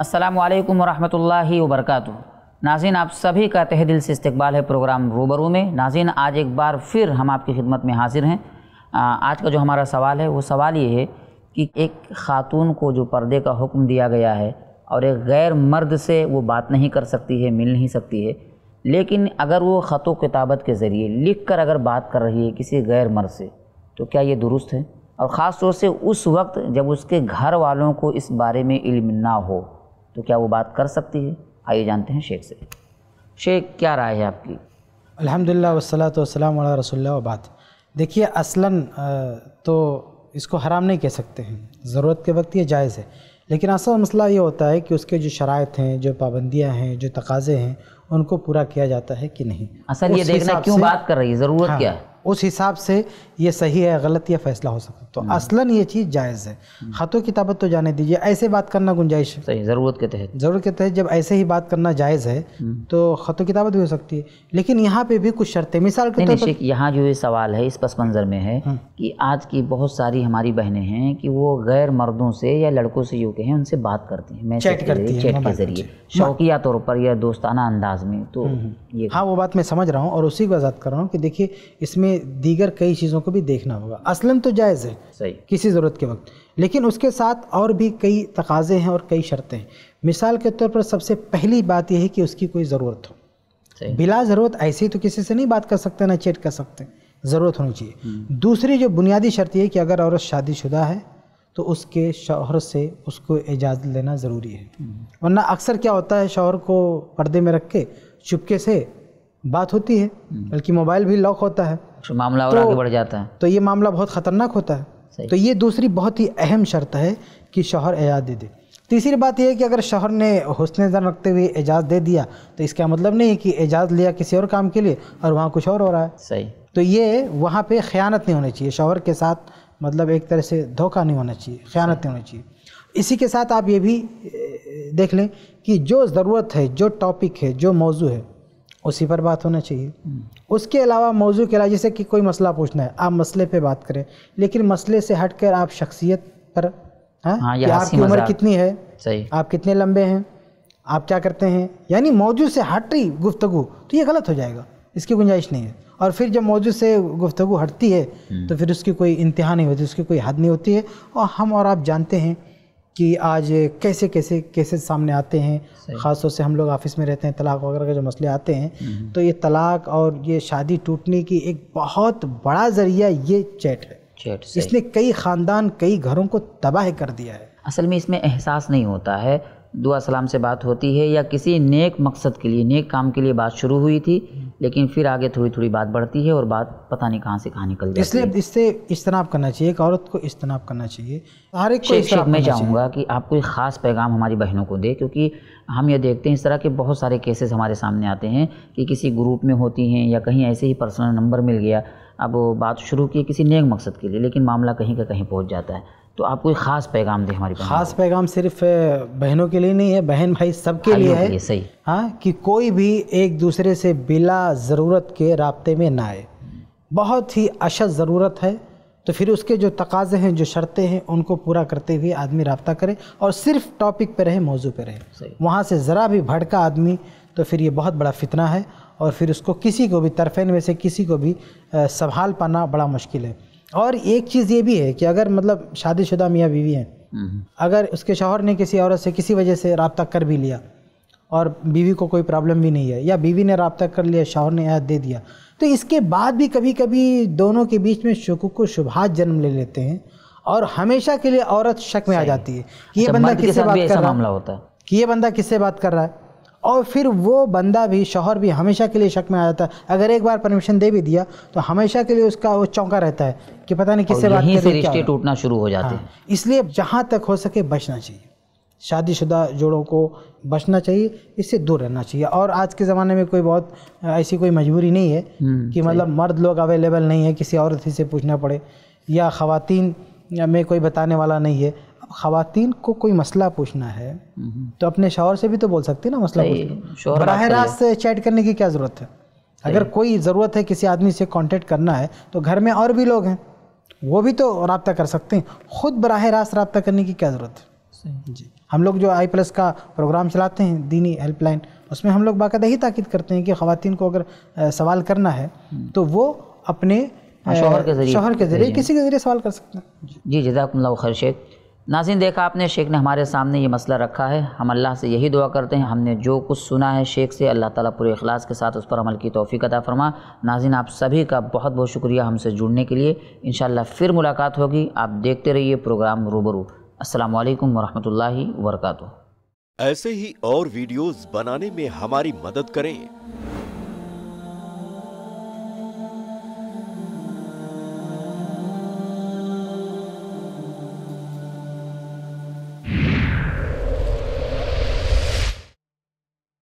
असलकम वरहमल वरक नाजिन आप सभी का तह दिल से इस्तकबाल है प्रोग्राम रूबरू में नाजिन आज एक बार फिर हम आपकी खिदमत में हाजिर हैं आज का जो हमारा सवाल है वो सवाल ये है कि एक ख़ातून को जो पर्दे का हुक्म दिया गया है और एक गैर मर्द से वो बात नहीं कर सकती है मिल नहीं सकती है लेकिन अगर वो ख़तो किताबत के ज़रिए लिख कर अगर बात कर रही है किसी गैर मर्द से तो क्या ये दुरुस्त है और ख़ास तौर से उस वक्त जब उसके घर वालों को इस बारे में इल्म ना हो तो क्या वो बात कर सकती है आइए जानते हैं शेख से शेख क्या राय है आपकी अलहमदिल्ला वसलात वसलाम रसोल्ला बात देखिए असलन तो इसको हराम नहीं कह सकते हैं ज़रूरत के वक्त ये जायज़ है लेकिन असल मसला ये होता है कि उसके जो शरात हैं जो पाबंदियाँ हैं जो तकाज़े हैं उनको पूरा किया जाता है कि नहीं असल ये देखना क्यों बात कर रही है ज़रूरत हाँ, क्या है उस हिसाब से ये सही है गलत या फैसला हो सकता तो हम्म। असलन ये चीज़ जायज़ है हम्म। ख़तों की ताबत तो जाने दीजिए ऐसे बात करना गुंजाइश है सही ज़रूरत के तहत ज़रूरत के तहत जब ऐसे ही बात करना जायज़ है हम्म। तो ख़तों की ताबत भी हो सकती है लेकिन यहाँ पे भी कुछ शर्तें मिसाल के तौर पर यहाँ जो ये सवाल है इस पस मंज़र में है कि आज की बहुत सारी हमारी बहनें हैं कि वो गैर मर्दों से या लड़कों से जो कहें उनसे बात करती हैं चैट करती हूँ चैट के ज़रिए शौकिया तौर पर या दोस्ताना अंदाज में तो ये हाँ वो बात मैं समझ रहा हूँ और उसी को आजाद कर रहा हूँ कि देखिए इसमें इसमें दीगर कई चीज़ों को भी देखना होगा असलम तो जायज़ है सही किसी ज़रूरत के वक्त लेकिन उसके साथ और भी कई तकाजे हैं और कई शर्तें हैं मिसाल के तौर पर सबसे पहली बात यह है कि उसकी कोई ज़रूरत हो बिला ज़रूरत ऐसे ही तो किसी से नहीं बात कर सकते ना चेट कर सकते ज़रूरत होनी चाहिए हम्म। दूसरी जो बुनियादी शर्त यह कि अगर औरत शादीशुदा है तो उसके शौहर से उसको इजाज़त लेना ज़रूरी है हम्म। वरना अक्सर क्या होता है शौहर को पर्दे में रख के चुपके से बात होती है हम्म। बल्कि मोबाइल भी लॉक होता है मामला और तो, आगे बढ़ जाता है तो ये मामला बहुत ख़तरनाक होता है तो ये दूसरी बहुत ही अहम शर्त है कि शोहर एजाज़ दे दे तीसरी बात यह है कि अगर शोहर ने हसन जन रखते हुए एजाज़ दे दिया तो इसका मतलब नहीं है कि एजाज़ लिया किसी और काम के लिए और वहाँ कुछ और हो रहा है सही तो ये वहाँ पे ख़यानत नहीं होनी चाहिए शोहर के साथ मतलब एक तरह से धोखा नहीं होना चाहिए ख़यानत नहीं होनी चाहिए इसी के साथ आप ये भी देख लें कि जो ज़रूरत है जो टॉपिक है जो मौजू है उसी पर बात होना चाहिए हम्म। उसके अलावा मौजू के अलावा जैसे कि कोई मसला पूछना है आप मसले पे बात करें लेकिन मसले से हट कर आप शख्सियत पर हाँ, हाँ कि आपकी उम्र कितनी है सही आप कितने लंबे हैं आप क्या करते हैं यानी मौजू से हट रही गुफ्तगु तो ये गलत हो जाएगा इसकी गुंजाइश नहीं है और फिर जब मौजूद से गुफ्तगु हटती है हम्म। तो फिर उसकी कोई इंतहा नहीं होती उसकी कोई हद नहीं होती है और हम और आप जानते हैं कि आज कैसे कैसे केसेस सामने आते हैं ख़ासतौर से हम लोग ऑफिस में रहते हैं तलाक वगैरह के जो मसले आते हैं हम्म। तो ये तलाक और ये शादी टूटने की एक बहुत बड़ा ज़रिया ये चैट है चैट इसने कई ख़ानदान कई घरों को तबाह कर दिया है असल में इसमें एहसास नहीं होता है दुआ सलाम से बात होती है या किसी नेक मकसद के लिए नेक काम के लिए बात शुरू हुई थी लेकिन फिर आगे थोड़ी थोड़ी बात बढ़ती है और बात पता नहीं कहाँ से कहाँ निकल जाती इसलिए इससे इज्तनाब करना चाहिए एक औरत को इज्तनाब करना चाहिए हर एक शेख शेख मैं चाहूँगा कि आप कोई ख़ास पैगाम हमारी बहनों को दे क्योंकि हम ये देखते हैं इस तरह के बहुत सारे केसेस हमारे सामने आते हैं कि किसी ग्रुप में होती हैं या कहीं ऐसे ही पर्सनल नंबर मिल गया अब बात शुरू की किसी नेक मकसद के लिए लेकिन मामला कहीं का कहीं पहुँच जाता है तो आपको एक ख़ास पैगाम दें हमारी ख़ास पैगाम सिर्फ बहनों के लिए नहीं है बहन भाई सबके लिए है सही हाँ कि कोई भी एक दूसरे से बिला ज़रूरत के रबते में ना आए बहुत ही अशद ज़रूरत है तो फिर उसके जो तकाजे हैं जो शर्तें हैं उनको पूरा करते हुए आदमी रबता करे और सिर्फ टॉपिक पर रहे मौजू पर रहे वहाँ से ज़रा भी भड़का आदमी तो फिर ये बहुत बड़ा फितना है और फिर उसको किसी को भी तरफेन में से किसी को भी संभाल पाना बड़ा मुश्किल है और एक चीज़ ये भी है कि अगर मतलब शादीशुदा मियाँ बीवी हैं हम्म। अगर उसके शोहर ने किसी औरत से किसी वजह से रबता कर भी लिया और बीवी को कोई प्रॉब्लम भी नहीं है या बीवी ने रबता कर लिया शोहर ने याद दे दिया तो इसके बाद भी कभी कभी दोनों के बीच में शकू को शुभात जन्म ले लेते हैं और हमेशा के लिए औरत शक में आ जाती अच्छा, है कि ये बंदा किससे बात कर रहा है कि ये बंदा किससे बात कर रहा है और फिर वो बंदा भी शौहर भी हमेशा के लिए शक में आ जाता है अगर एक बार परमिशन दे भी दिया तो हमेशा के लिए उसका वो चौंका रहता है कि पता नहीं किससे बात से रिश्ते टूटना शुरू हो जाते हैं हाँ। इसलिए जहाँ तक हो सके बचना चाहिए शादीशुदा जोड़ों को बचना चाहिए इससे दूर रहना चाहिए और आज के ज़माने में कोई बहुत ऐसी कोई मजबूरी नहीं है हम्म, कि मतलब मर्द लोग अवेलेबल नहीं है किसी औरत से पूछना पड़े या ख़वातीन में कोई बताने वाला नहीं है खातन को कोई मसला पूछना है हम्म। तो अपने शोहर से भी तो बोल सकती है ना मसला बरह रास्त चैट करने की क्या ज़रूरत है अगर कोई ज़रूरत है किसी आदमी से कांटेक्ट करना है तो घर में और भी लोग हैं वो भी तो रबता कर सकते हैं ख़ुद बरह रास्त रबता करने की क्या ज़रूरत है जी हम लोग जो आई प्लस का प्रोग्राम चलाते हैं दीनी हेल्पलाइन उसमें हम लोग बाकायदे ही ताकद करते हैं कि खातन को अगर सवाल करना है हम्म। तो वो अपने हाँ, शोहर के ज़रिए शोहर के ज़रिए किसी के ज़रिए सवाल कर सकते हैं जी जजाकल्ला शेख नाजिन देखा आपने शेख ने हमारे सामने ये मसला रखा है हम अल्लाह से यही दुआ करते हैं हमने जो कुछ सुना है शेख से अल्लाह ताला पूरे अखलास के साथ उस पर अमल की तोफ़ी अदा फरमा नाजिन आप सभी का बहुत बहुत शुक्रिया हमसे जुड़ने के लिए इन फिर मुलाकात होगी आप देखते रहिए प्रोग्राम रूबरू असल वरहमल वरक ऐसे ही और वीडियोज़ बनाने में हमारी मदद करें